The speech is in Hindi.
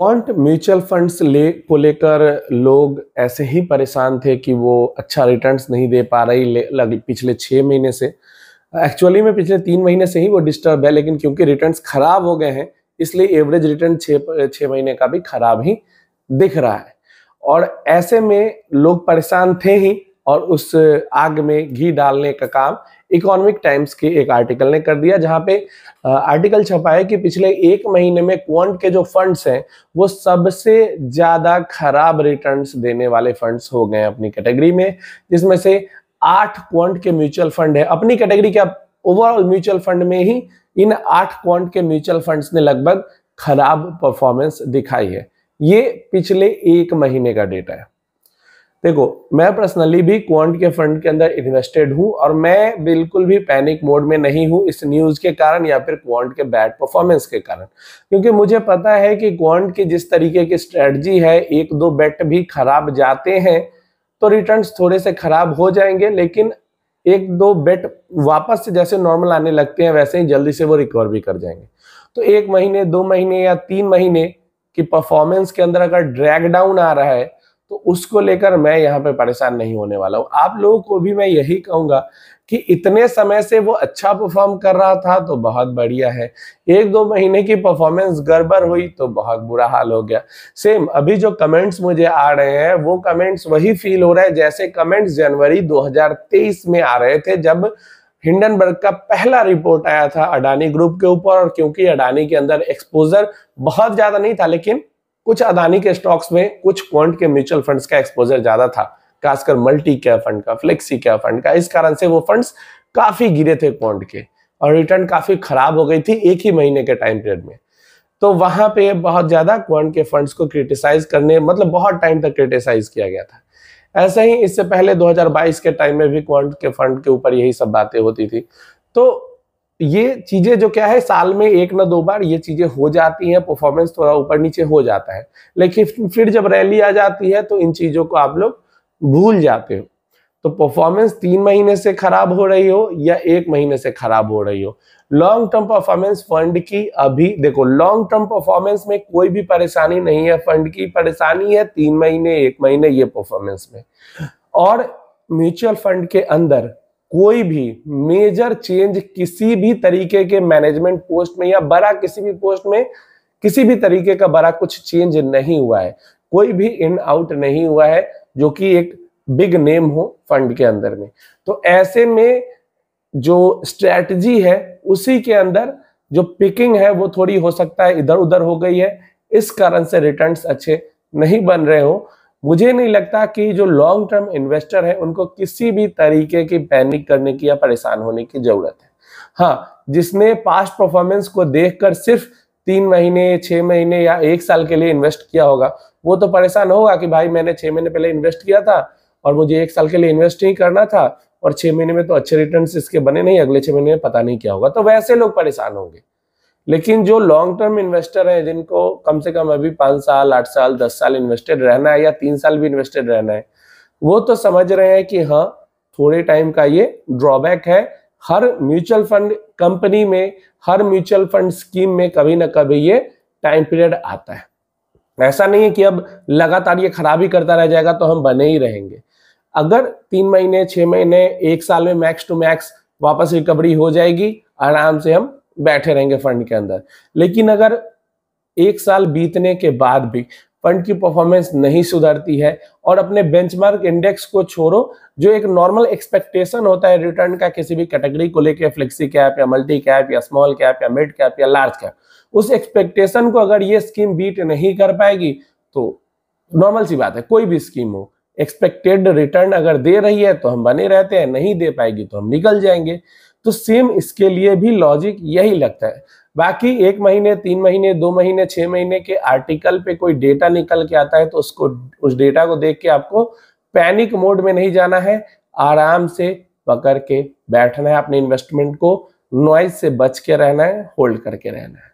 क्वांट म्यूचुअल फंड्स ले को लेकर लोग ऐसे ही परेशान थे कि वो अच्छा रिटर्न्स नहीं दे पा रही लग, पिछले छः महीने से एक्चुअली में पिछले तीन महीने से ही वो डिस्टर्ब है लेकिन क्योंकि रिटर्न्स खराब हो गए हैं इसलिए एवरेज रिटर्न छः छः महीने का भी खराब ही दिख रहा है और ऐसे में लोग परेशान थे ही और उस आग में घी डालने का काम इकोनॉमिक टाइम्स के एक आर्टिकल ने कर दिया जहां पे आर्टिकल छपा है कि पिछले एक महीने में क्वांट के जो फंड्स हैं वो सबसे ज्यादा खराब रिटर्न्स देने वाले फंड्स हो गए अपनी कैटेगरी में जिसमें से आठ क्वांट के म्यूचुअल फंड है अपनी कैटेगरी के ओवरऑल म्यूचुअल फंड में ही इन आठ क्वांट के म्यूचुअल फंड ने लगभग खराब परफॉर्मेंस दिखाई है ये पिछले एक महीने का डेटा है देखो मैं पर्सनली भी क्वांट के फंड के अंदर इन्वेस्टेड हूं और मैं बिल्कुल भी पैनिक मोड में नहीं हूं इस न्यूज के कारण या फिर क्वांट के बैड परफॉर्मेंस के कारण क्योंकि मुझे पता है कि क्वांट की जिस तरीके की स्ट्रेटजी है एक दो बेट भी खराब जाते हैं तो रिटर्न्स थोड़े से खराब हो जाएंगे लेकिन एक दो बेट वापस से जैसे नॉर्मल आने लगते हैं वैसे ही जल्दी से वो रिकवर भी कर जाएंगे तो एक महीने दो महीने या तीन महीने की परफॉर्मेंस के अंदर अगर ड्रैग डाउन आ रहा है तो उसको लेकर मैं यहाँ पे परेशान नहीं होने वाला हूँ आप लोगों को भी मैं यही कहूंगा कि इतने समय से वो अच्छा परफॉर्म कर रहा था तो बहुत बढ़िया है एक दो महीने की परफॉर्मेंस गड़बड़ हुई तो बहुत बुरा हाल हो गया सेम अभी जो कमेंट्स मुझे आ रहे हैं वो कमेंट्स वही फील हो रहा है जैसे कमेंट्स जनवरी 2023 में आ रहे थे जब हिंडनबर्ग का पहला रिपोर्ट आया था अडानी ग्रुप के ऊपर और क्योंकि अडानी के अंदर एक्सपोजर बहुत ज्यादा नहीं था लेकिन कुछ अदानी के स्टॉक्स में कुछ क्वांट के म्यूचुअल फंड्स का एक्सपोजर ज्यादा था खासकर मल्टी कैप फंड का फ्लेक्सी कैप फंड का इस कारण से वो फंड्स काफी गिरे थे क्वांट के और रिटर्न काफी खराब हो गई थी एक ही महीने के टाइम पीरियड में तो वहां पे बहुत ज्यादा क्वांट के फंड्स को क्रिटिसाइज करने मतलब बहुत टाइम तक क्रिटिसाइज किया गया था ऐसे ही इससे पहले 2022 के टाइम में भी क्वांट के फंड के ऊपर यही सब बातें होती थी तो ये चीजें जो क्या है साल में एक ना दो बार ये चीजें हो जाती हैं परफॉर्मेंस थोड़ा ऊपर नीचे हो जाता है लेकिन फिर जब रैली आ जाती है तो इन चीजों को आप लोग भूल जाते हो तो परफॉर्मेंस तीन महीने से खराब हो रही हो या एक महीने से खराब हो रही हो लॉन्ग टर्म परफॉर्मेंस फंड की अभी देखो लॉन्ग टर्म परफॉर्मेंस में कोई भी परेशानी नहीं है फंड की परेशानी है तीन महीने एक महीने ये परफॉर्मेंस में और म्यूचुअल फंड के अंदर कोई भी मेजर चेंज किसी भी तरीके के मैनेजमेंट पोस्ट में या बड़ा किसी भी पोस्ट में किसी भी तरीके का बड़ा कुछ चेंज नहीं हुआ है कोई भी इन आउट नहीं हुआ है जो कि एक बिग नेम हो फंड के अंदर में तो ऐसे में जो स्ट्रैटेजी है उसी के अंदर जो पिकिंग है वो थोड़ी हो सकता है इधर उधर हो गई है इस कारण से रिटर्न्स अच्छे नहीं बन रहे हो मुझे नहीं लगता कि जो लॉन्ग टर्म इन्वेस्टर है उनको किसी भी तरीके की पैनिक करने की या परेशान होने की जरूरत है हाँ जिसने पास्ट परफॉर्मेंस को देखकर सिर्फ तीन महीने छह महीने या एक साल के लिए इन्वेस्ट किया होगा वो तो परेशान होगा कि भाई मैंने छह महीने पहले इन्वेस्ट किया था और मुझे एक साल के लिए इन्वेस्ट नहीं करना था और छह महीने में तो अच्छे रिटर्न इसके बने नहीं अगले छह महीने में पता नहीं क्या होगा तो वैसे लोग परेशान होंगे लेकिन जो लॉन्ग टर्म इन्वेस्टर हैं जिनको कम से कम अभी पाँच साल आठ साल दस साल इन्वेस्टेड रहना है या तीन साल भी इन्वेस्टेड रहना है वो तो समझ रहे हैं कि हाँ थोड़े टाइम का ये ड्रॉबैक है हर म्यूचुअल फंड कंपनी में हर म्यूचुअल फंड स्कीम में कभी ना कभी ये टाइम पीरियड आता है ऐसा नहीं है कि अब लगातार ये खराबी करता रह जाएगा तो हम बने ही रहेंगे अगर तीन महीने छः महीने एक साल में मैक्स टू मैक्स वापस रिकवरी हो जाएगी आराम से हम बैठे रहेंगे फंड के अंदर लेकिन अगर एक साल बीतने के बाद भी फंड की परफॉर्मेंस नहीं सुधरती है और अपने बेंचमार्क इंडेक्स को छोड़ो जो एक नॉर्मल एक्सपेक्टेशन होता है रिटर्न का किसी भी कैटेगरी को लेके फ्लेक्सी कैप या मल्टी कैप या स्मॉल कैप या मिड कैप या लार्ज कैप उस एक्सपेक्टेशन को अगर ये स्कीम बीट नहीं कर पाएगी तो नॉर्मल सी बात है कोई भी स्कीम हो एक्सपेक्टेड रिटर्न अगर दे रही है तो हम बने रहते हैं नहीं दे पाएगी तो हम निकल जाएंगे तो सेम इसके लिए भी लॉजिक यही लगता है बाकी एक महीने तीन महीने दो महीने छह महीने के आर्टिकल पे कोई डेटा निकल के आता है तो उसको उस डेटा को देख के आपको पैनिक मोड में नहीं जाना है आराम से पकड़ के बैठना है अपने इन्वेस्टमेंट को नॉइज से बच के रहना है होल्ड करके रहना है